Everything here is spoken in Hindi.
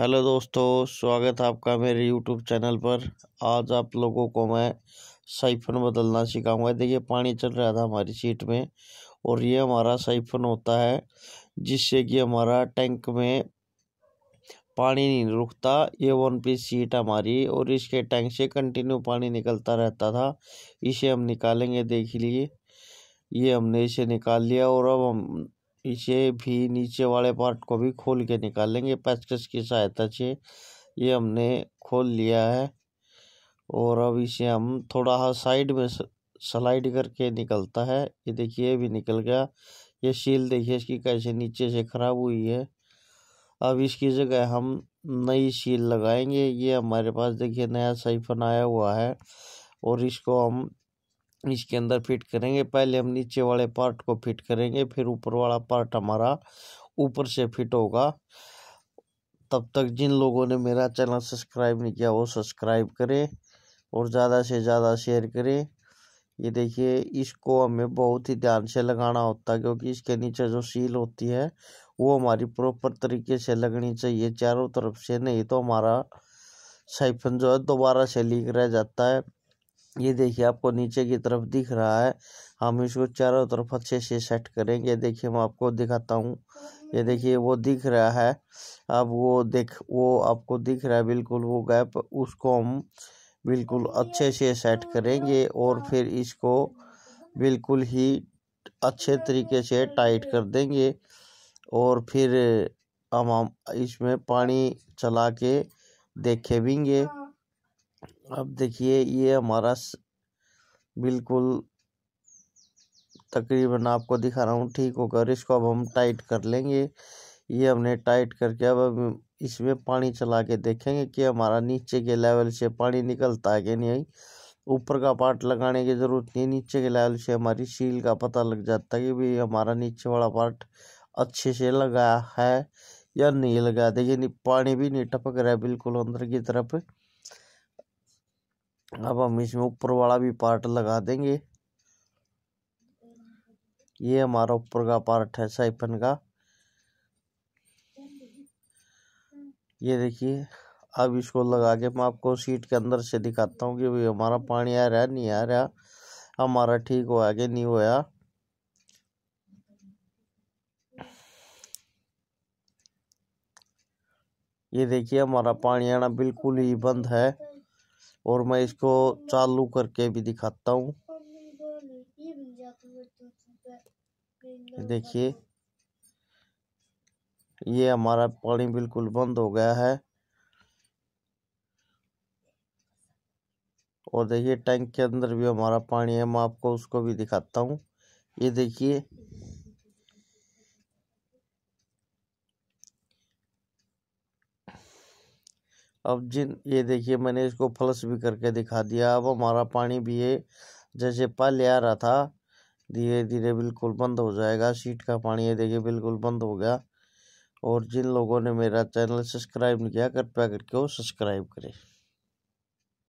हेलो दोस्तों स्वागत है आपका मेरे यूट्यूब चैनल पर आज आप लोगों को मैं साइफन बदलना सिखाऊंगा देखिए पानी चल रहा था हमारी सीट में और ये हमारा साइफन होता है जिससे कि हमारा टैंक में पानी नहीं रुकता ये वन पीस सीट हमारी और इसके टैंक से कंटिन्यू पानी निकलता रहता था इसे हम निकालेंगे देख लिए ये हमने इसे निकाल लिया और अब हम इसे भी नीचे वाले पार्ट को भी खोल के निकालेंगे पैचकस की सहायता से ये हमने खोल लिया है और अब इसे हम थोड़ा सा साइड में स्लाइड करके निकलता है ये देखिए भी निकल गया ये सील देखिए इसकी कैसे नीचे से ख़राब हुई है अब इसकी जगह हम नई सील लगाएंगे ये हमारे पास देखिए नया साइफन आया हुआ है और इसको हम इसके अंदर फिट करेंगे पहले हम नीचे वाले पार्ट को फिट करेंगे फिर ऊपर वाला पार्ट हमारा ऊपर से फिट होगा तब तक जिन लोगों ने मेरा चैनल सब्सक्राइब नहीं किया वो सब्सक्राइब करें और ज़्यादा से ज़्यादा शेयर करें ये देखिए इसको हमें बहुत ही ध्यान से लगाना होता है क्योंकि इसके नीचे जो सील होती है वो हमारी प्रॉपर तरीके से लगनी चाहिए चारों तरफ से नहीं तो हमारा साइफन जो है दोबारा से लीक रह जाता है ये देखिए आपको नीचे की तरफ दिख रहा है हम इसको चारों तरफ अच्छे से सेट करेंगे देखिए मैं आपको दिखाता हूँ ये देखिए वो दिख रहा है अब वो देख वो आपको दिख रहा है बिल्कुल वो गैप उसको हम बिल्कुल अच्छे से सेट करेंगे और फिर इसको बिल्कुल ही अच्छे तरीके से टाइट कर देंगे और फिर हम इसमें पानी चला के देखे भीगे अब देखिए ये हमारा बिल्कुल तकरीबन आपको दिखा रहा हूँ ठीक होकर इसको अब हम टाइट कर लेंगे ये हमने टाइट करके अब इसमें पानी चला के देखेंगे कि हमारा नीचे के लेवल से पानी निकलता है कि नहीं ऊपर का पार्ट लगाने की ज़रूरत नहीं नीचे के लेवल से हमारी सील का पता लग जाता है कि भाई हमारा नीचे वाला पार्ट अच्छे से लगाया है या नहीं लगाया देखिए पानी भी नहीं टपक रहा है बिल्कुल अंदर की तरफ अब हम इसमें ऊपर वाला भी पार्ट लगा देंगे ये हमारा ऊपर का पार्ट है साइफन का ये देखिए अब इसको लगा के मैं आपको सीट के अंदर से दिखाता हूँ कि भाई हमारा पानी आ रहा है नहीं आ रहा हमारा ठीक हुआ कि नहीं होया ये देखिए हमारा पानी आना बिल्कुल ही बंद है और मैं इसको चालू करके भी दिखाता हूँ देखिए ये हमारा पानी बिल्कुल बंद हो गया है और देखिए टैंक के अंदर भी हमारा पानी है मैं आपको उसको भी दिखाता हूँ ये देखिए अब जिन ये देखिए मैंने इसको फ्लश भी करके दिखा दिया अब हमारा पानी भी ये जैसे पहले आ रहा था धीरे धीरे बिल्कुल बंद हो जाएगा सीट का पानी ये देखिए बिल्कुल बंद हो गया और जिन लोगों ने मेरा चैनल सब्सक्राइब नहीं किया कृपया करके वो सब्सक्राइब करें